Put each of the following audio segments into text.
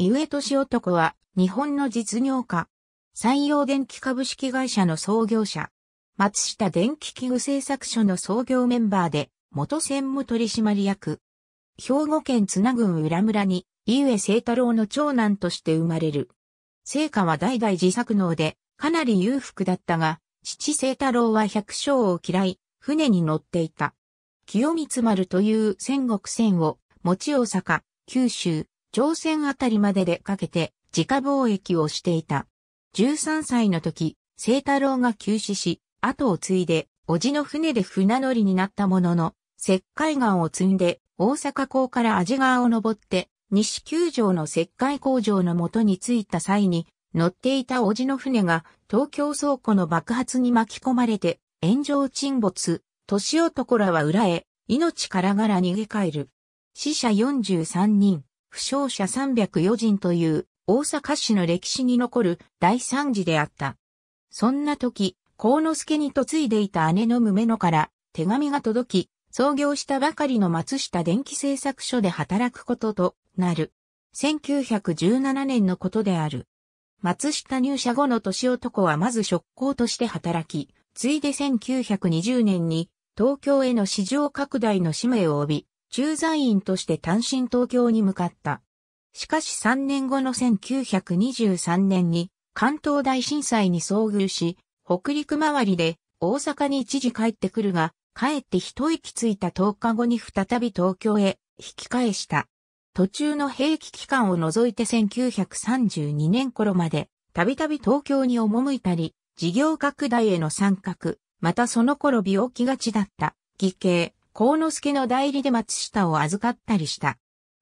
井上俊男は、日本の実業家。山陽電機株式会社の創業者。松下電機器具製作所の創業メンバーで、元専務取締役。兵庫県津名郡浦村に、井上聖太郎の長男として生まれる。聖火は代々自作能で、かなり裕福だったが、父聖太郎は百姓を嫌い、船に乗っていた。清光丸という戦国戦を、持ち大阪、九州、朝鮮あたりまで出かけて自家貿易をしていた。13歳の時、清太郎が急死し、後を継いで、叔父の船で船乗りになったものの、石灰岩を積んで、大阪港から味川を登って、西九条の石灰工場の元に着いた際に、乗っていた叔父の船が東京倉庫の爆発に巻き込まれて、炎上沈没、年男らは裏へ、命からがら逃げ帰る。死者43人。負傷者304人という大阪市の歴史に残る大惨事であった。そんな時、幸之助に嫁いでいた姉の梅野から手紙が届き、創業したばかりの松下電気製作所で働くこととなる。1917年のことである。松下入社後の年男はまず職工として働き、ついで1920年に東京への市場拡大の使命を帯び、駐在員として単身東京に向かった。しかし3年後の1923年に関東大震災に遭遇し、北陸周りで大阪に一時帰ってくるが、帰って一息ついた10日後に再び東京へ引き返した。途中の兵器期間を除いて1932年頃まで、たびたび東京に赴いたり、事業拡大への参画、またその頃病気がちだった、義兄、幸之助の代理で松下を預かったりした。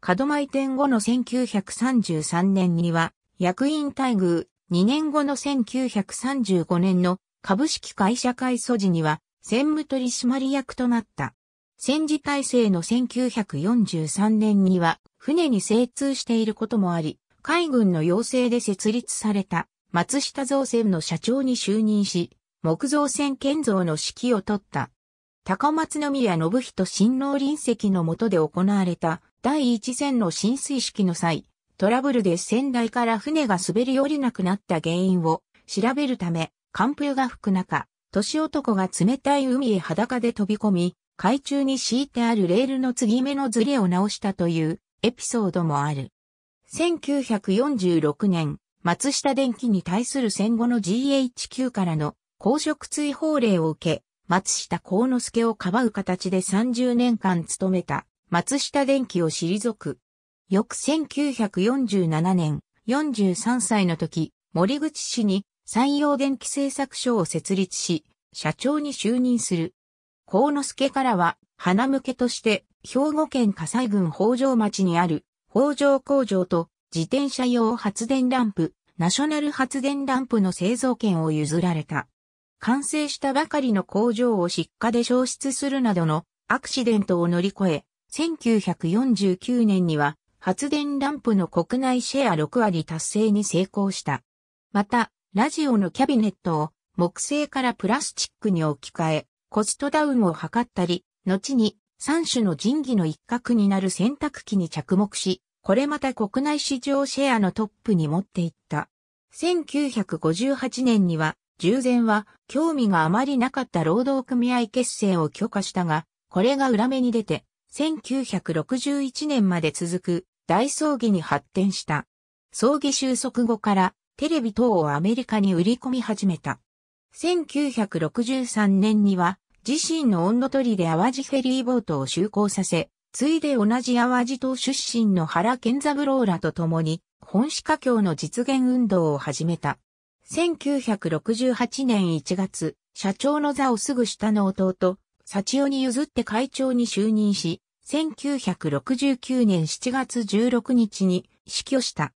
門前店後の1933年には、役員待遇、2年後の1935年の株式会社会素時には、専務取締役となった。戦時体制の1943年には、船に精通していることもあり、海軍の要請で設立された松下造船の社長に就任し、木造船建造の指揮を取った。高松宮信人新郎臨席の下で行われた第一戦の浸水式の際、トラブルで仙台から船が滑り降りなくなった原因を調べるため、寒風が吹く中、年男が冷たい海へ裸で飛び込み、海中に敷いてあるレールの継ぎ目のズレを直したというエピソードもある。1946年、松下電器に対する戦後の GHQ からの公職追放令を受け、松下幸之助をかばう形で30年間務めた松下電機を退く。翌1947年、43歳の時、森口氏に山陽電機製作所を設立し、社長に就任する。幸之助からは、花向けとして、兵庫県火災郡北条町にある北条工場と自転車用発電ランプ、ナショナル発電ランプの製造権を譲られた。完成したばかりの工場を失火で消失するなどのアクシデントを乗り越え、1949年には発電ランプの国内シェア6割達成に成功した。また、ラジオのキャビネットを木製からプラスチックに置き換え、コストダウンを図ったり、後に3種の人技の一角になる洗濯機に着目し、これまた国内市場シェアのトップに持っていった。1958年には従前は興味があまりなかった労働組合結成を許可したが、これが裏目に出て、1961年まで続く大葬儀に発展した。葬儀収束後からテレビ等をアメリカに売り込み始めた。1963年には自身の温度取りで淡路フェリーボートを就航させ、ついで同じ淡路島出身の原健三郎らと共に、本市家境の実現運動を始めた。1968年1月、社長の座をすぐ下の弟、幸代に譲って会長に就任し、1969年7月16日に死去した。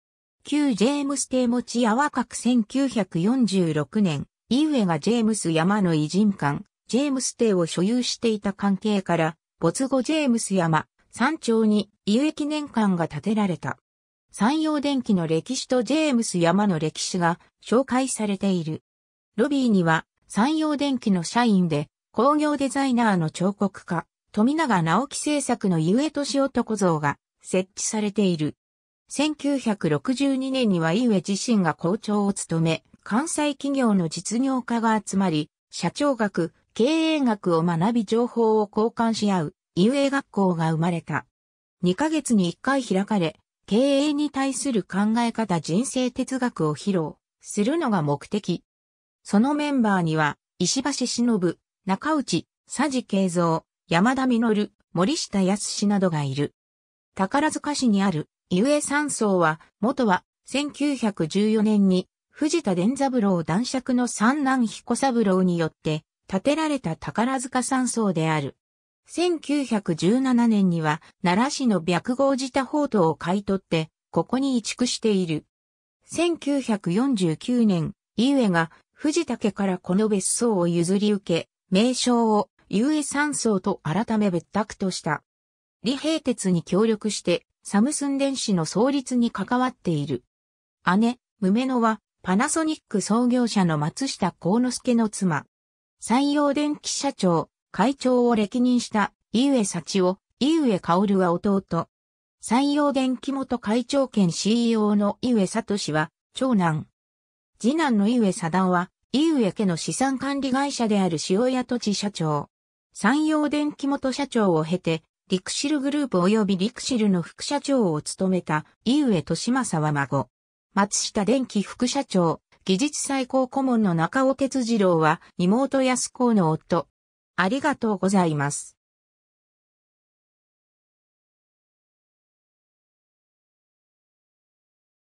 旧ジェームス邸持ちやかく1946年、イウエがジェームス山の偉人館、ジェームス邸を所有していた関係から、没後ジェームス山、山頂にイウエ記念館が建てられた。山陽電機の歴史とジェームス山の歴史が紹介されている。ロビーには山陽電機の社員で工業デザイナーの彫刻家、富永直樹製作のゆえとし男像が設置されている。1962年には井上自身が校長を務め、関西企業の実業家が集まり、社長学、経営学を学び情報を交換し合う、井上学校が生まれた。2ヶ月に1回開かれ、経営に対する考え方人生哲学を披露するのが目的。そのメンバーには、石橋忍、中内、佐治慶三、山田実、森下康などがいる。宝塚市にある、井上山荘は、元は、1914年に、藤田伝三郎男爵の三男彦三郎によって、建てられた宝塚山荘である。1917年には奈良市の白豪寺法灯を買い取って、ここに移築している。1949年、井上が藤竹からこの別荘を譲り受け、名称を遊泳山荘と改め別宅とした。李平鉄に協力して、サムスン電子の創立に関わっている。姉、梅野は、パナソニック創業者の松下幸之助の妻。採用電機社長、会長を歴任した井上幸夫、井上薫は弟。山陽電機元会長兼 CEO の井上聡は、長男。次男の井上貞夫は、井上家の資産管理会社である塩屋土地社長。山陽電機元社長を経て、リクシルグループ及びリクシルの副社長を務めた井上利正は孫。松下電機副社長、技術最高顧問の中尾哲次郎は妹安子の夫、ありがとうございます。